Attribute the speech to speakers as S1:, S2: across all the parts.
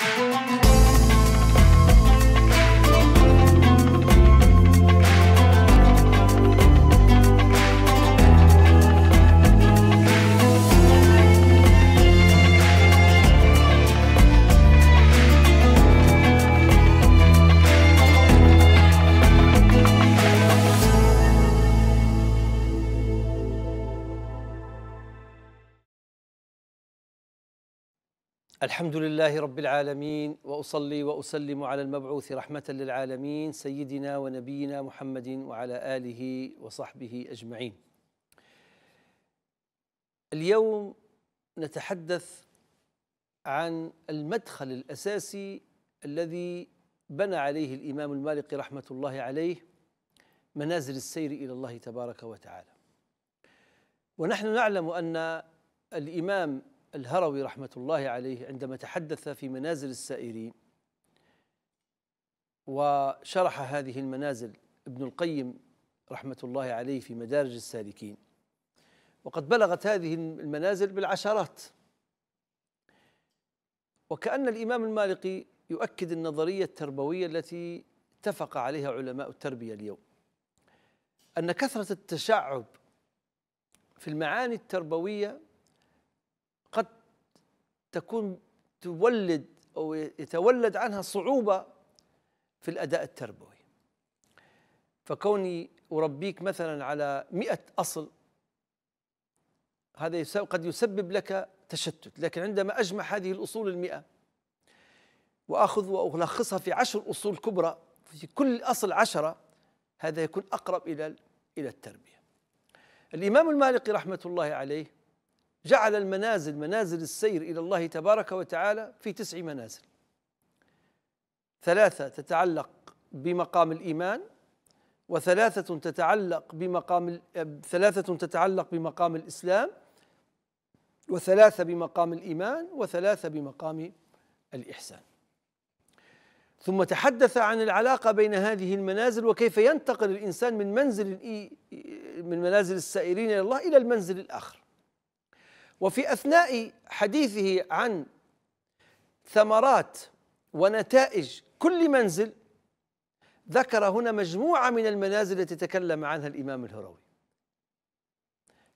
S1: Thank you. الحمد لله رب العالمين واصلي واسلم على المبعوث رحمه للعالمين سيدنا ونبينا محمد وعلى اله وصحبه اجمعين. اليوم نتحدث عن المدخل الاساسي الذي بنى عليه الامام المالقي رحمه الله عليه منازل السير الى الله تبارك وتعالى. ونحن نعلم ان الامام الهروي رحمة الله عليه عندما تحدث في منازل السائرين وشرح هذه المنازل ابن القيم رحمة الله عليه في مدارج السالكين وقد بلغت هذه المنازل بالعشرات وكأن الإمام المالقي يؤكد النظرية التربوية التي اتفق عليها علماء التربية اليوم أن كثرة التشعب في المعاني التربوية تكون تولد أو يتولد عنها صعوبة في الأداء التربوي فكوني أربيك مثلا على مئة أصل هذا قد يسبب لك تشتت لكن عندما أجمع هذه الأصول المئة وأخذ وألخصها في عشر أصول كبرى في كل أصل عشرة هذا يكون أقرب إلى إلى التربية الإمام المالكي رحمة الله عليه جعل المنازل منازل السير إلى الله تبارك وتعالى في تسع منازل ثلاثة تتعلق بمقام الإيمان وثلاثة تتعلق بمقام ثلاثة تتعلق بمقام الإسلام وثلاثة بمقام الإيمان وثلاثة بمقام الإحسان ثم تحدث عن العلاقة بين هذه المنازل وكيف ينتقل الإنسان من منزل من منازل السائرين إلى الله إلى المنزل الآخر وفي أثناء حديثه عن ثمرات ونتائج كل منزل ذكر هنا مجموعة من المنازل التي تكلم عنها الإمام الهروي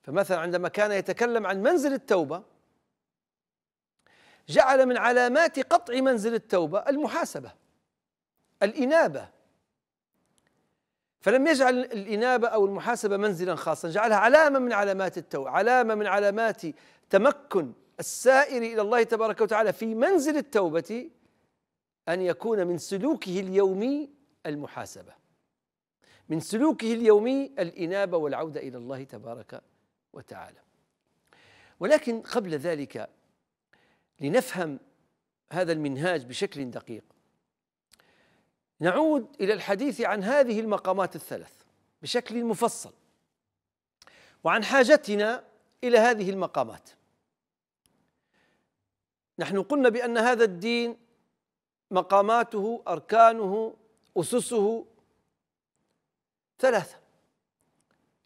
S1: فمثلا عندما كان يتكلم عن منزل التوبة جعل من علامات قطع منزل التوبة المحاسبة الإنابة فلم يجعل الإنابة أو المحاسبة منزلا خاصا جعلها علامة من علامات التو علامة من علامات تمكن السائر إلى الله تبارك وتعالى في منزل التوبة أن يكون من سلوكه اليومي المحاسبة من سلوكه اليومي الإنابة والعودة إلى الله تبارك وتعالى ولكن قبل ذلك لنفهم هذا المنهاج بشكل دقيق نعود إلى الحديث عن هذه المقامات الثلاث بشكل مفصل وعن حاجتنا إلى هذه المقامات نحن قلنا بأن هذا الدين مقاماته أركانه أسسه ثلاثة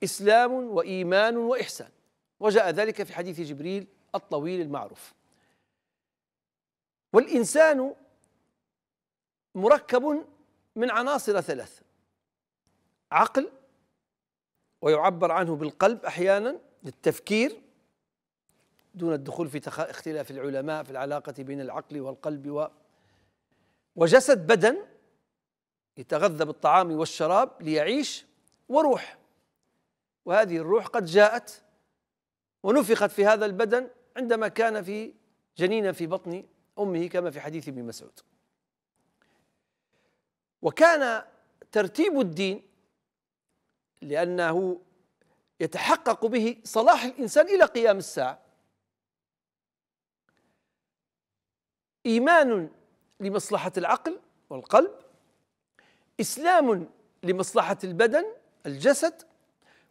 S1: إسلام وإيمان وإحسان وجاء ذلك في حديث جبريل الطويل المعروف والإنسان مركب من عناصر ثلاث عقل ويعبر عنه بالقلب احيانا للتفكير دون الدخول في اختلاف العلماء في العلاقه بين العقل والقلب و وجسد بدن يتغذى بالطعام والشراب ليعيش وروح وهذه الروح قد جاءت ونفخت في هذا البدن عندما كان في جنينا في بطن امه كما في حديث ابن مسعود وكان ترتيب الدين لأنه يتحقق به صلاح الإنسان إلى قيام الساعة إيمان لمصلحة العقل والقلب إسلام لمصلحة البدن الجسد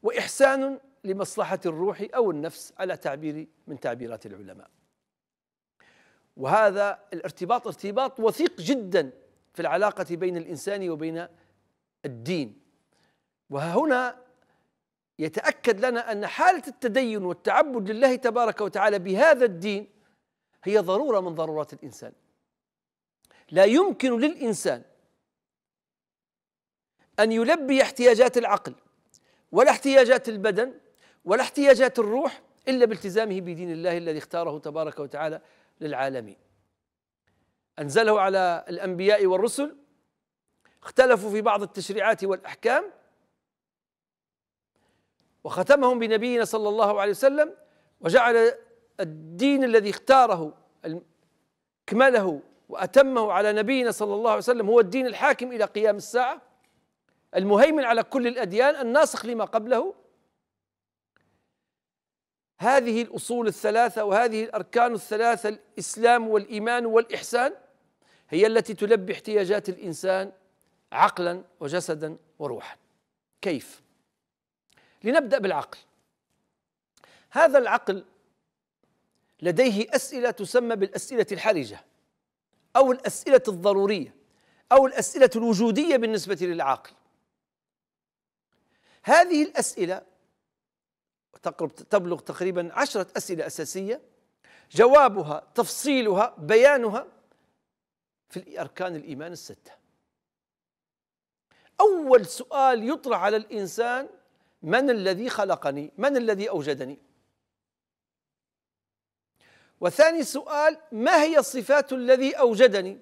S1: وإحسان لمصلحة الروح أو النفس على تعبير من تعبيرات العلماء وهذا الارتباط ارتباط وثيق جدا في العلاقة بين الإنسان وبين الدين وهنا يتأكد لنا أن حالة التدين والتعبد لله تبارك وتعالى بهذا الدين هي ضرورة من ضرورات الإنسان لا يمكن للإنسان أن يلبي احتياجات العقل ولا احتياجات البدن ولا احتياجات الروح إلا بالتزامه بدين الله الذي اختاره تبارك وتعالى للعالمين أنزله على الأنبياء والرسل اختلفوا في بعض التشريعات والأحكام وختمهم بنبينا صلى الله عليه وسلم وجعل الدين الذي اختاره اكمله واتمه على نبينا صلى الله عليه وسلم هو الدين الحاكم الى قيام الساعه المهيمن على كل الاديان الناسخ لما قبله هذه الاصول الثلاثه وهذه الاركان الثلاثه الاسلام والايمان والاحسان هي التي تلبي احتياجات الإنسان عقلا وجسدا وروحا كيف؟ لنبدأ بالعقل هذا العقل لديه أسئلة تسمى بالأسئلة الحرجة أو الأسئلة الضرورية أو الأسئلة الوجودية بالنسبة للعاقل هذه الأسئلة تقرب تبلغ تقريبا عشرة أسئلة أساسية جوابها تفصيلها بيانها في أركان الإيمان الستة أول سؤال يطرح على الإنسان من الذي خلقني من الذي أوجدني وثاني سؤال ما هي صفات الذي أوجدني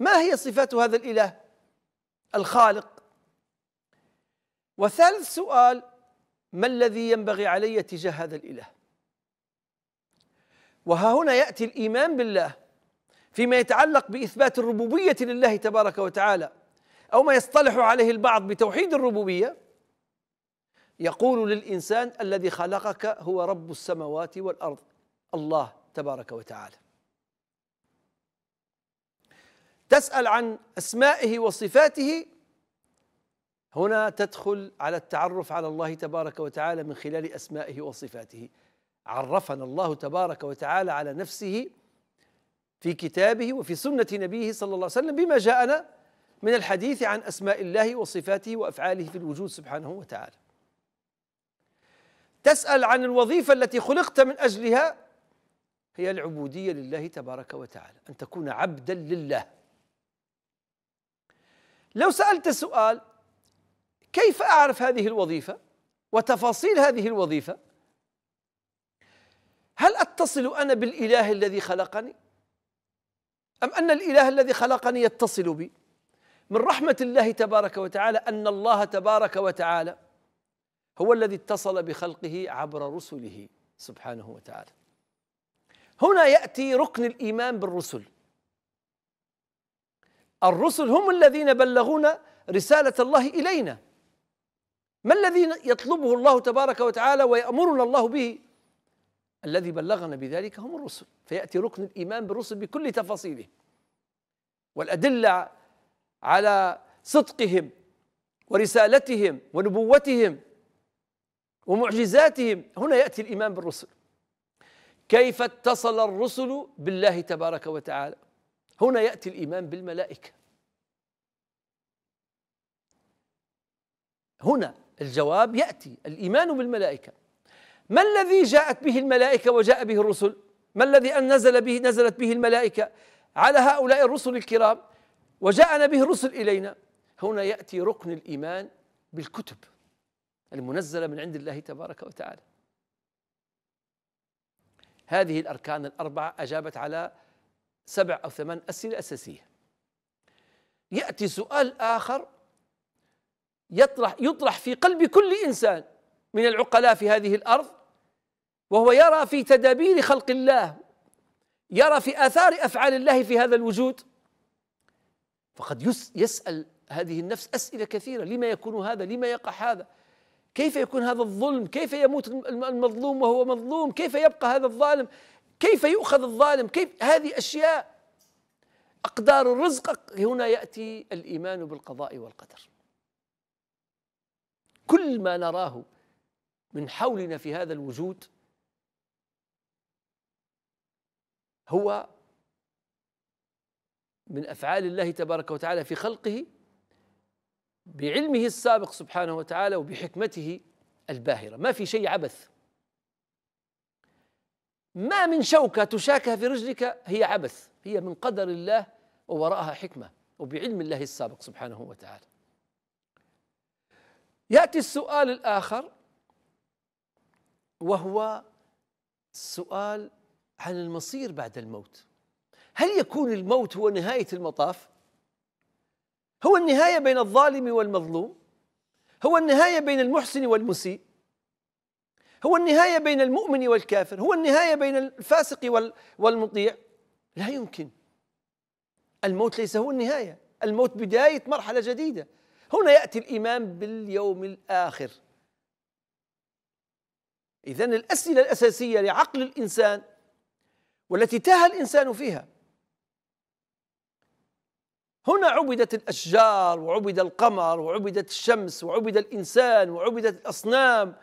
S1: ما هي صفات هذا الإله الخالق وثالث سؤال ما الذي ينبغي علي تجاه هذا الإله وها هنا يأتي الإيمان بالله فيما يتعلق باثبات الربوبيه لله تبارك وتعالى او ما يصطلح عليه البعض بتوحيد الربوبيه يقول للانسان الذي خلقك هو رب السماوات والارض الله تبارك وتعالى تسال عن اسمائه وصفاته هنا تدخل على التعرف على الله تبارك وتعالى من خلال اسمائه وصفاته عرفنا الله تبارك وتعالى على نفسه في كتابه وفي سنة نبيه صلى الله عليه وسلم بما جاءنا من الحديث عن أسماء الله وصفاته وأفعاله في الوجود سبحانه وتعالى تسأل عن الوظيفة التي خلقت من أجلها هي العبودية لله تبارك وتعالى أن تكون عبدا لله لو سألت سؤال كيف أعرف هذه الوظيفة وتفاصيل هذه الوظيفة هل أتصل أنا بالإله الذي خلقني أم أن الإله الذي خلقني يتصل بي من رحمة الله تبارك وتعالى أن الله تبارك وتعالى هو الذي اتصل بخلقه عبر رسله سبحانه وتعالى هنا يأتي ركن الإيمان بالرسل الرسل هم الذين بلغون رسالة الله إلينا ما الذي يطلبه الله تبارك وتعالى ويأمرنا الله به الذي بلغنا بذلك هم الرسل فيأتي ركن الإيمان بالرسل بكل تفاصيله والأدلة على صدقهم ورسالتهم ونبوتهم ومعجزاتهم هنا يأتي الإيمان بالرسل كيف اتصل الرسل بالله تبارك وتعالى هنا يأتي الإيمان بالملائكة هنا الجواب يأتي الإيمان بالملائكة ما الذي جاءت به الملائكة وجاء به الرسل ما الذي أن نزل به نزلت به الملائكة على هؤلاء الرسل الكرام وجاءنا به الرسل إلينا هنا يأتي ركن الإيمان بالكتب المنزلة من عند الله تبارك وتعالى هذه الأركان الأربعة أجابت على سبع أو ثمان أسئلة أساسية يأتي سؤال آخر يطرح يطرح في قلب كل إنسان من العقلاء في هذه الأرض وهو يرى في تدابير خلق الله يرى في آثار أفعال الله في هذا الوجود فقد يسأل هذه النفس أسئلة كثيرة لما يكون هذا لما يقع هذا كيف يكون هذا الظلم كيف يموت المظلوم وهو مظلوم كيف يبقى هذا الظالم كيف يؤخذ الظالم كيف هذه أشياء أقدار الرزق هنا يأتي الإيمان بالقضاء والقدر كل ما نراه من حولنا في هذا الوجود هو من افعال الله تبارك وتعالى في خلقه بعلمه السابق سبحانه وتعالى وبحكمته الباهره ما في شيء عبث ما من شوكه تشاكها في رجلك هي عبث هي من قدر الله ووراءها حكمه وبعلم الله السابق سبحانه وتعالى ياتي السؤال الاخر وهو سؤال عن المصير بعد الموت هل يكون الموت هو نهاية المطاف؟ هو النهاية بين الظالم والمظلوم؟ هو النهاية بين المحسن والمسيء؟ هو النهاية بين المؤمن والكافر؟ هو النهاية بين الفاسق والمطيع؟ لا يمكن الموت ليس هو النهاية الموت بداية مرحلة جديدة هنا يأتي الإيمان باليوم الآخر إذا الأسئلة الأساسية لعقل الإنسان والتي تاه الإنسان فيها هنا عبدت الأشجار وعبد القمر وعبدت الشمس وعبد الإنسان وعبدت الأصنام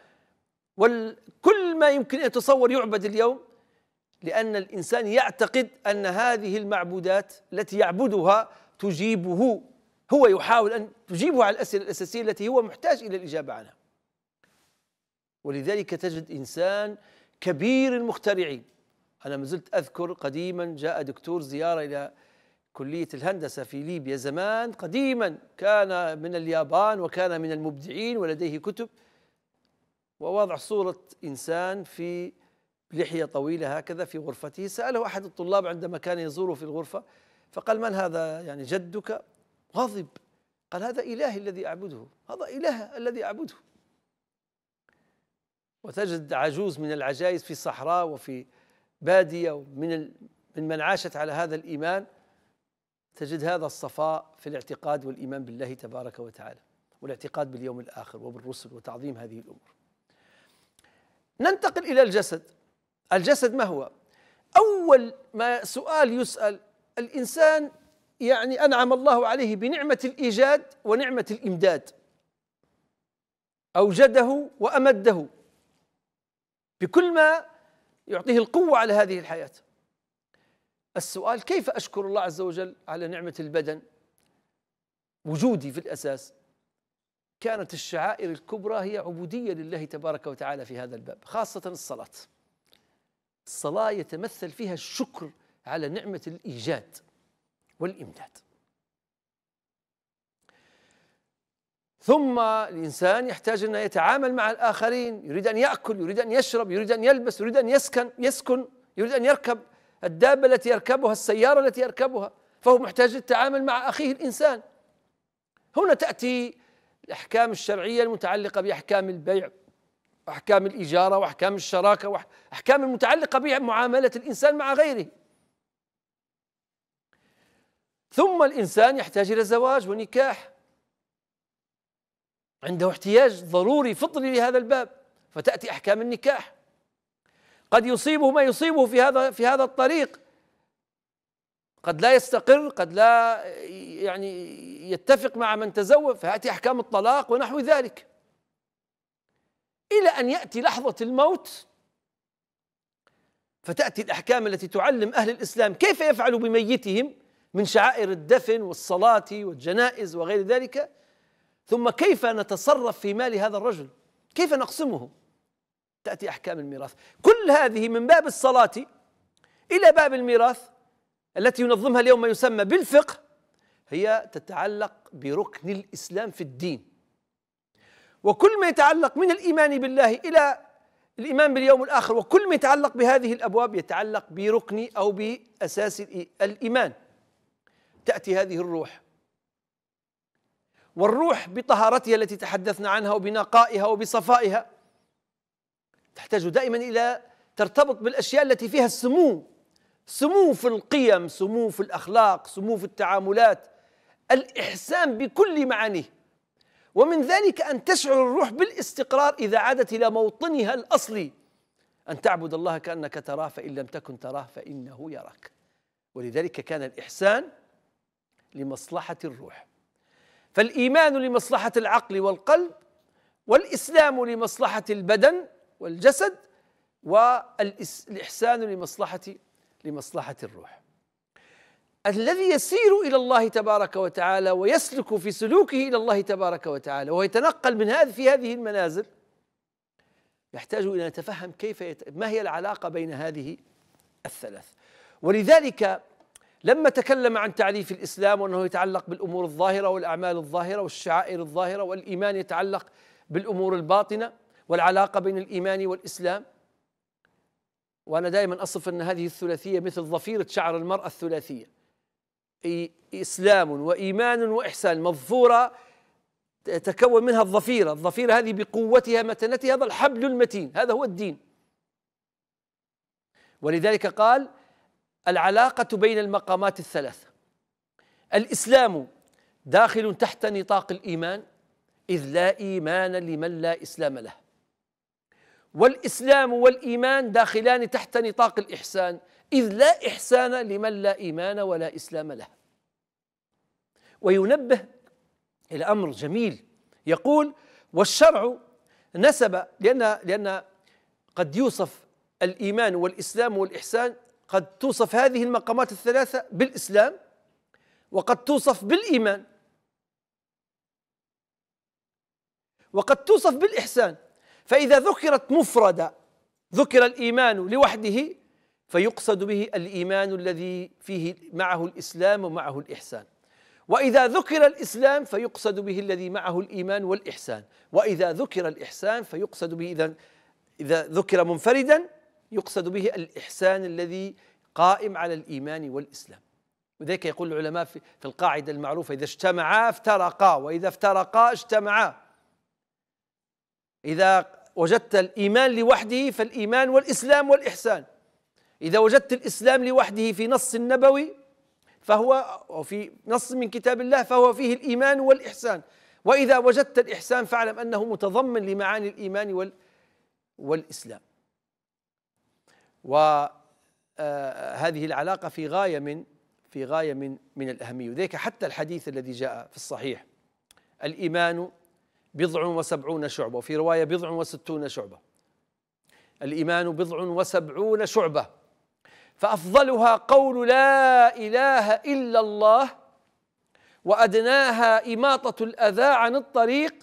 S1: وكل ما يمكن أن يتصور يعبد اليوم لأن الإنسان يعتقد أن هذه المعبودات التي يعبدها تجيبه هو يحاول أن تجيبه على الأسئلة الأساسية التي هو محتاج إلى الإجابة عنها ولذلك تجد إنسان كبير المخترعين أنا ما زلت أذكر قديما جاء دكتور زيارة إلى كلية الهندسة في ليبيا زمان قديما كان من اليابان وكان من المبدعين ولديه كتب ووضع صورة إنسان في لحية طويلة هكذا في غرفته سأله أحد الطلاب عندما كان يزوره في الغرفة فقال من هذا يعني جدك غضب قال هذا إلهي الذي أعبده هذا إله الذي أعبده وتجد عجوز من العجائز في الصحراء وفي بادية ومن من من عاشت على هذا الإيمان تجد هذا الصفاء في الاعتقاد والإيمان بالله تبارك وتعالى والاعتقاد باليوم الآخر وبالرسل وتعظيم هذه الأمور ننتقل إلى الجسد الجسد ما هو؟ أول ما سؤال يسأل الإنسان يعني أنعم الله عليه بنعمة الإيجاد ونعمة الإمداد أوجده وأمده بكل ما يعطيه القوة على هذه الحياة السؤال كيف أشكر الله عز وجل على نعمة البدن وجودي في الأساس كانت الشعائر الكبرى هي عبودية لله تبارك وتعالى في هذا الباب خاصة الصلاة الصلاة يتمثل فيها الشكر على نعمة الإيجاد والإمداد ثم الإنسان يحتاج أن يتعامل مع الآخرين يريد أن يأكل يريد أن يشرب يريد أن يلبس يريد أن يسكن يسكن يريد أن يركب الدابة التي يركبها السيارة التي يركبها فهو محتاج للتعامل مع أخيه الإنسان هنا تأتي الأحكام الشرعية المتعلقة بأحكام البيع وأحكام الإجارة وأحكام الشراكة وأحكام المتعلقة بمعاملة الإنسان مع غيره ثم الإنسان يحتاج إلى زواج ونكاح عنده احتياج ضروري فطري لهذا الباب فتأتي أحكام النكاح قد يصيبه ما يصيبه في هذا في هذا الطريق قد لا يستقر قد لا يعني يتفق مع من تزوج فيأتي أحكام الطلاق ونحو ذلك إلى أن يأتي لحظة الموت فتأتي الأحكام التي تعلم أهل الإسلام كيف يفعل بميتهم من شعائر الدفن والصلاة والجنائز وغير ذلك ثم كيف نتصرف في مال هذا الرجل كيف نقسمه تأتي أحكام الميراث كل هذه من باب الصلاة إلى باب الميراث التي ينظمها اليوم ما يسمى بالفقه هي تتعلق بركن الإسلام في الدين وكل ما يتعلق من الإيمان بالله إلى الإيمان باليوم الآخر وكل ما يتعلق بهذه الأبواب يتعلق بركن أو بأساس الإيمان تأتي هذه الروح والروح بطهارتها التي تحدثنا عنها وبنقائها وبصفائها تحتاج دائما الى ترتبط بالاشياء التي فيها السمو سمو في القيم سمو في الاخلاق سمو في التعاملات الاحسان بكل معانيه ومن ذلك ان تشعر الروح بالاستقرار اذا عادت الى موطنها الاصلي ان تعبد الله كانك تراه فان لم تكن تراه فانه يراك ولذلك كان الاحسان لمصلحه الروح فالايمان لمصلحه العقل والقلب والاسلام لمصلحه البدن والجسد والاحسان لمصلحه لمصلحه الروح الذي يسير الى الله تبارك وتعالى ويسلك في سلوكه الى الله تبارك وتعالى ويتنقل من هذه في هذه المنازل يحتاج الى ان نتفهم كيف يت... ما هي العلاقه بين هذه الثلاث ولذلك لما تكلم عن تعريف الإسلام وأنه يتعلق بالأمور الظاهرة والأعمال الظاهرة والشعائر الظاهرة والإيمان يتعلق بالأمور الباطنة والعلاقة بين الإيمان والإسلام وأنا دائما أصف أن هذه الثلاثية مثل ظفيره شعر المرأة الثلاثية إسلام وإيمان وإحسان مظفورة تتكون منها الظفيره، الظفيره هذه بقوتها متنتها هذا الحبل المتين هذا هو الدين ولذلك قال العلاقة بين المقامات الثلاثة الإسلام داخل تحت نطاق الإيمان إذ لا إيمان لمن لا إسلام له والإسلام والإيمان داخلان تحت نطاق الإحسان إذ لا إحسان لمن لا إيمان ولا إسلام له وينبه إلى أمر جميل يقول والشرع نسب لأن لأن قد يوصف الإيمان والإسلام والإحسان قد توصف هذه المقامات الثلاثة بالإسلام وقد توصف بالإيمان وقد توصف بالإحسان فإذا ذكرت مفردة ذكر الإيمان لوحده فيقصد به الإيمان الذي فيه معه الإسلام ومعه الإحسان وإذا ذكر الإسلام فيقصد به الذي معه الإيمان والإحسان وإذا ذكر الإحسان فيقصد به إذا إذا ذكر منفردا يقصد به الإحسان الذي قائم على الإيمان والإسلام وذلك يقول العلماء في, القاعدة المعروفة إذا اجتمعا افترقا وإذا افترقا اجتمعا إذا وجدت الإيمان لوحده فالإيمان والإسلام والإحسان إذا وجدت الإسلام لوحده في نص النبوي فهو أو في نص من كتاب الله فهو فيه الإيمان والإحسان وإذا وجدت الإحسان فاعلم أنه متضمن لمعاني الإيمان وال والإسلام وهذه آه، آه، العلاقة في غاية من في غاية من من الأهمية وذلك حتى الحديث الذي جاء في الصحيح الإيمان بضع وسبعون شعبة وفي رواية بضع وستون شعبة الإيمان بضع وسبعون شعبة فأفضلها قول لا إله إلا الله وأدناها إماطة الأذى عن الطريق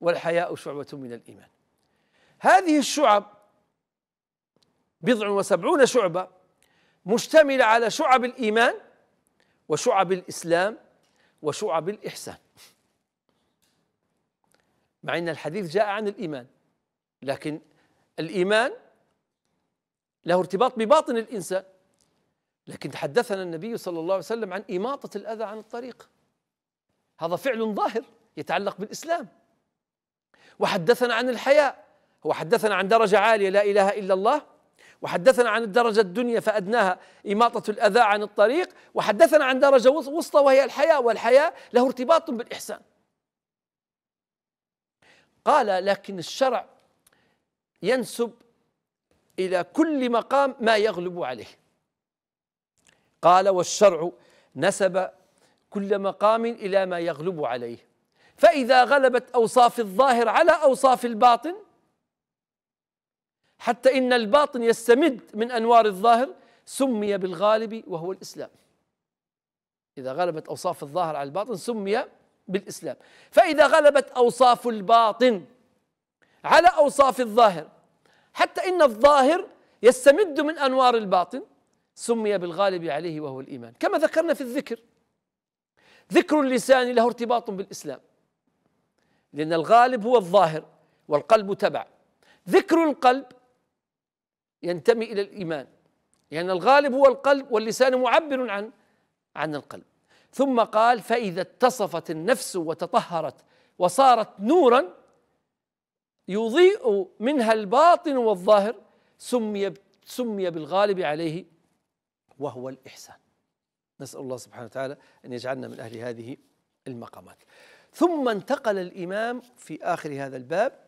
S1: والحياء شعبة من الإيمان هذه الشعب بضع وسبعون شعبة مشتملة على شعب الإيمان وشعب الإسلام وشعب الإحسان مع أن الحديث جاء عن الإيمان لكن الإيمان له ارتباط بباطن الإنسان لكن تحدثنا النبي صلى الله عليه وسلم عن إماطة الأذى عن الطريق هذا فعل ظاهر يتعلق بالإسلام وحدثنا عن الحياء وحدثنا عن درجة عالية لا إله إلا الله وحدثنا عن الدرجة الدنيا فأدناها إماطة الأذى عن الطريق وحدثنا عن درجة وسطى وهي الحياة والحياة له ارتباط بالإحسان قال لكن الشرع ينسب إلى كل مقام ما يغلب عليه قال والشرع نسب كل مقام إلى ما يغلب عليه فإذا غلبت أوصاف الظاهر على أوصاف الباطن حتى إن الباطن يستمد من أنوار الظاهر سمي بالغالب وهو الإسلام إذا غلبت أوصاف الظاهر على الباطن سمي بالإسلام فإذا غلبت أوصاف الباطن على أوصاف الظاهر حتى إن الظاهر يستمد من أنوار الباطن سمي بالغالب عليه وهو الإيمان كما ذكرنا في الذكر ذكر اللسان له ارتباط بالإسلام لأن الغالب هو الظاهر والقلب تبع ذكر القلب ينتمي إلى الإيمان لأن يعني الغالب هو القلب واللسان معبر عن عن القلب ثم قال فإذا اتصفت النفس وتطهرت وصارت نورا يضيء منها الباطن والظاهر سمي سمي بالغالب عليه وهو الإحسان نسأل الله سبحانه وتعالى أن يجعلنا من أهل هذه المقامات ثم انتقل الإمام في آخر هذا الباب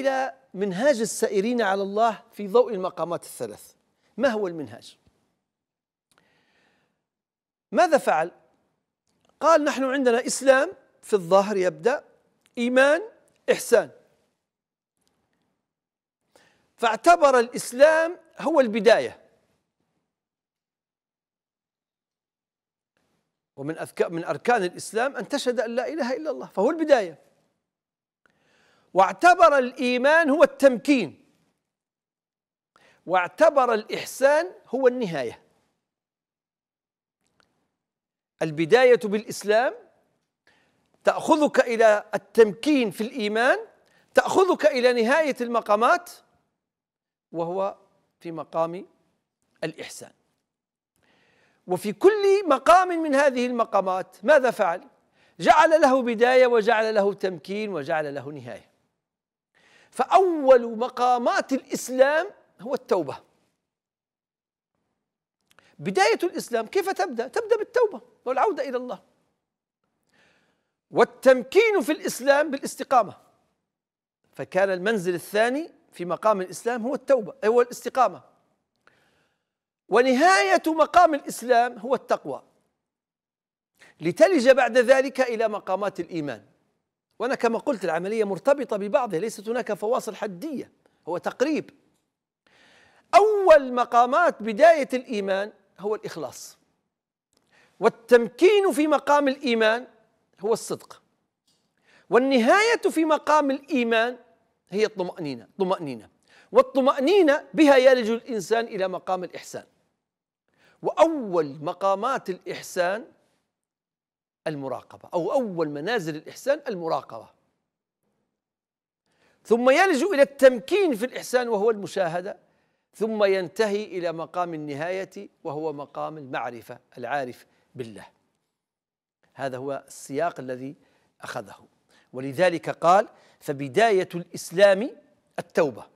S1: إلى منهاج السائرين على الله في ضوء المقامات الثلاث ما هو المنهاج؟ ماذا فعل؟ قال نحن عندنا إسلام في الظاهر يبدأ إيمان إحسان فاعتبر الإسلام هو البداية ومن من أركان الإسلام أن تشهد أن لا إله إلا الله فهو البداية واعتبر الإيمان هو التمكين واعتبر الإحسان هو النهاية البداية بالإسلام تأخذك إلى التمكين في الإيمان تأخذك إلى نهاية المقامات وهو في مقام الإحسان وفي كل مقام من هذه المقامات ماذا فعل؟ جعل له بداية وجعل له تمكين وجعل له نهاية فأول مقامات الإسلام هو التوبة بداية الإسلام كيف تبدأ؟ تبدأ بالتوبة والعودة إلى الله والتمكين في الإسلام بالاستقامة فكان المنزل الثاني في مقام الإسلام هو التوبة هو الاستقامة ونهاية مقام الإسلام هو التقوى لتلج بعد ذلك إلى مقامات الإيمان وأنا كما قلت العملية مرتبطة ببعضها ليست هناك فواصل حدية هو تقريب أول مقامات بداية الإيمان هو الإخلاص والتمكين في مقام الإيمان هو الصدق والنهاية في مقام الإيمان هي الطمأنينة طمأنينة والطمأنينة بها يلج الإنسان إلى مقام الإحسان وأول مقامات الإحسان المراقبة أو أول منازل الإحسان المراقبة ثم يلجؤ إلى التمكين في الإحسان وهو المشاهدة ثم ينتهي إلى مقام النهاية وهو مقام المعرفة العارف بالله هذا هو السياق الذي أخذه ولذلك قال فبداية الإسلام التوبة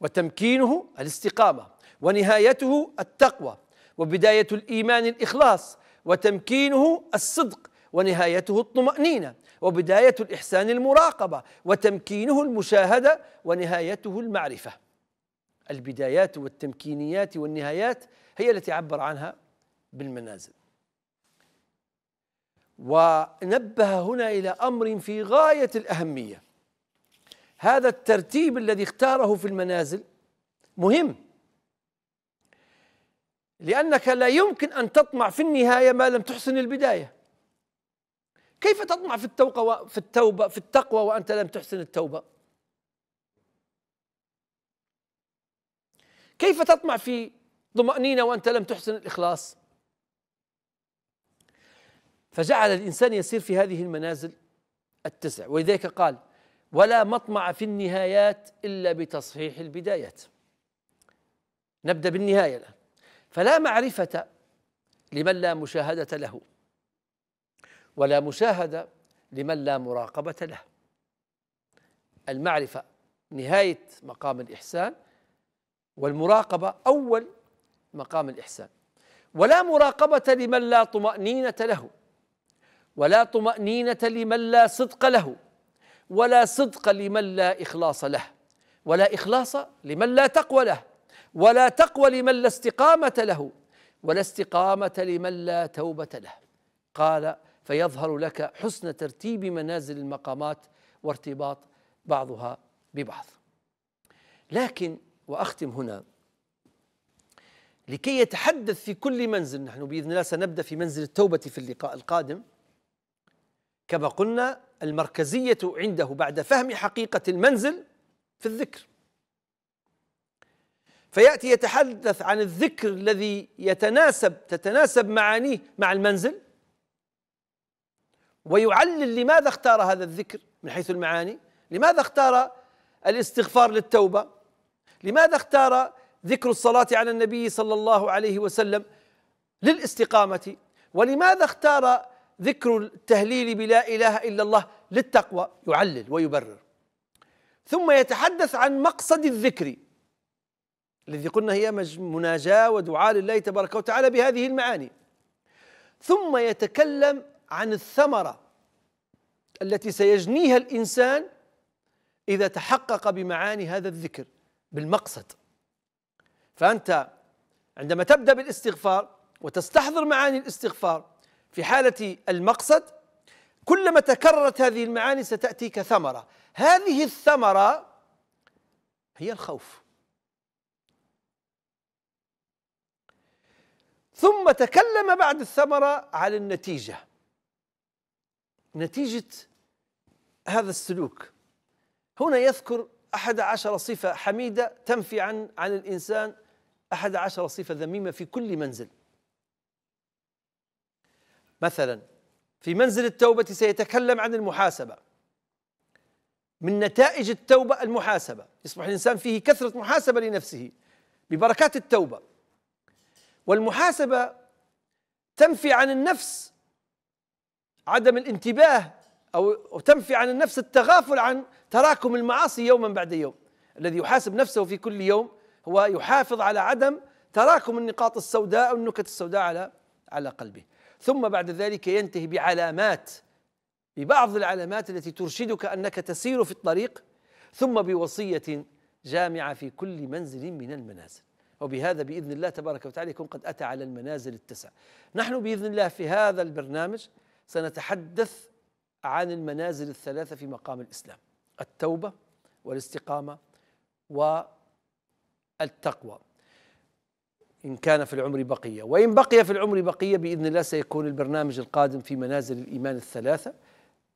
S1: وتمكينه الاستقامة ونهايته التقوى وبداية الإيمان الإخلاص وتمكينه الصدق ونهايته الطمأنينة وبداية الإحسان المراقبة وتمكينه المشاهدة ونهايته المعرفة البدايات والتمكينيات والنهايات هي التي عبر عنها بالمنازل ونبه هنا إلى أمر في غاية الأهمية هذا الترتيب الذي اختاره في المنازل مهم لأنك لا يمكن أن تطمع في النهاية ما لم تحسن البداية كيف تطمع في التوبة في التوبة في التقوى وأنت لم تحسن التوبة كيف تطمع في طمأنينة وأنت لم تحسن الإخلاص فجعل الإنسان يسير في هذه المنازل التسع ولذلك قال ولا مطمع في النهايات إلا بتصحيح البدايات نبدأ بالنهاية الآن فلا معرفة لمن لا مشاهدة له ولا مشاهدة لمن لا مراقبة له المعرفة نهاية مقام الإحسان والمراقبة أول مقام الإحسان ولا مراقبة لمن لا طمأنينة له ولا طمأنينة لمن لا صدق له ولا صدق لمن لا إخلاص له ولا إخلاص لمن لا تقوى له ولا تقوى لمن لا استقامة له ولا استقامة لمن لا توبة له قال فيظهر لك حسن ترتيب منازل المقامات وارتباط بعضها ببعض لكن واختم هنا لكي يتحدث في كل منزل نحن باذن الله سنبدا في منزل التوبه في اللقاء القادم كما قلنا المركزيه عنده بعد فهم حقيقه المنزل في الذكر فياتي يتحدث عن الذكر الذي يتناسب تتناسب معانيه مع المنزل ويعلل لماذا اختار هذا الذكر من حيث المعاني لماذا اختار الاستغفار للتوبة لماذا اختار ذكر الصلاة على النبي صلى الله عليه وسلم للاستقامة ولماذا اختار ذكر التهليل بلا إله إلا الله للتقوى يعلل ويبرر ثم يتحدث عن مقصد الذكر الذي قلنا هي مناجاة ودعاء لله تبارك وتعالى بهذه المعاني ثم يتكلم عن الثمرة التي سيجنيها الإنسان إذا تحقق بمعاني هذا الذكر بالمقصد فأنت عندما تبدأ بالاستغفار وتستحضر معاني الاستغفار في حالة المقصد كلما تكررت هذه المعاني ستأتيك ثمرة هذه الثمرة هي الخوف ثم تكلم بعد الثمرة على النتيجة نتيجة هذا السلوك هنا يذكر أحد عشر صفة حميدة تنفي عن عن الإنسان أحد عشر صفة ذميمة في كل منزل مثلا في منزل التوبة سيتكلم عن المحاسبة من نتائج التوبة المحاسبة يصبح الإنسان فيه كثرة محاسبة لنفسه ببركات التوبة والمحاسبة تنفي عن النفس عدم الانتباه أو تنفي عن النفس التغافل عن تراكم المعاصي يوما بعد يوم الذي يحاسب نفسه في كل يوم هو يحافظ على عدم تراكم النقاط السوداء أو النكت السوداء على على قلبه ثم بعد ذلك ينتهي بعلامات ببعض العلامات التي ترشدك أنك تسير في الطريق ثم بوصية جامعة في كل منزل من المنازل وبهذا بإذن الله تبارك وتعالى يكون قد أتى على المنازل التسع نحن بإذن الله في هذا البرنامج سنتحدث عن المنازل الثلاثة في مقام الإسلام التوبة والاستقامة والتقوى إن كان في العمر بقية وإن بقي في العمر بقية بإذن الله سيكون البرنامج القادم في منازل الإيمان الثلاثة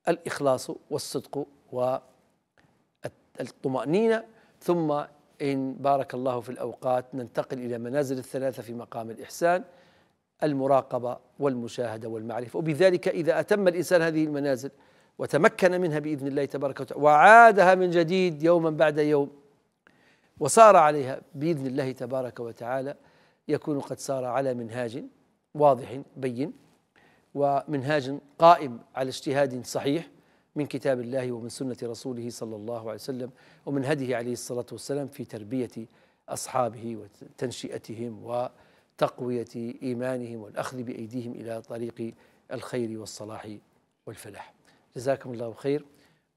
S1: الإخلاص والصدق والطمأنينة ثم إن بارك الله في الأوقات ننتقل إلى منازل الثلاثة في مقام الإحسان المراقبة والمشاهدة والمعرفة وبذلك إذا أتم الإنسان هذه المنازل وتمكن منها بإذن الله تبارك وتعالى وعادها من جديد يوما بعد يوم وصار عليها بإذن الله تبارك وتعالى يكون قد صار على منهاج واضح بين ومنهاج قائم على اجتهاد صحيح من كتاب الله ومن سنة رسوله صلى الله عليه وسلم ومن هديه عليه الصلاة والسلام في تربية أصحابه وتنشئتهم و تقوية إيمانهم والأخذ بأيديهم إلى طريق الخير والصلاح والفلاح جزاكم الله خير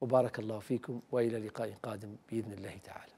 S1: وبارك الله فيكم وإلى لقاء قادم بإذن الله تعالى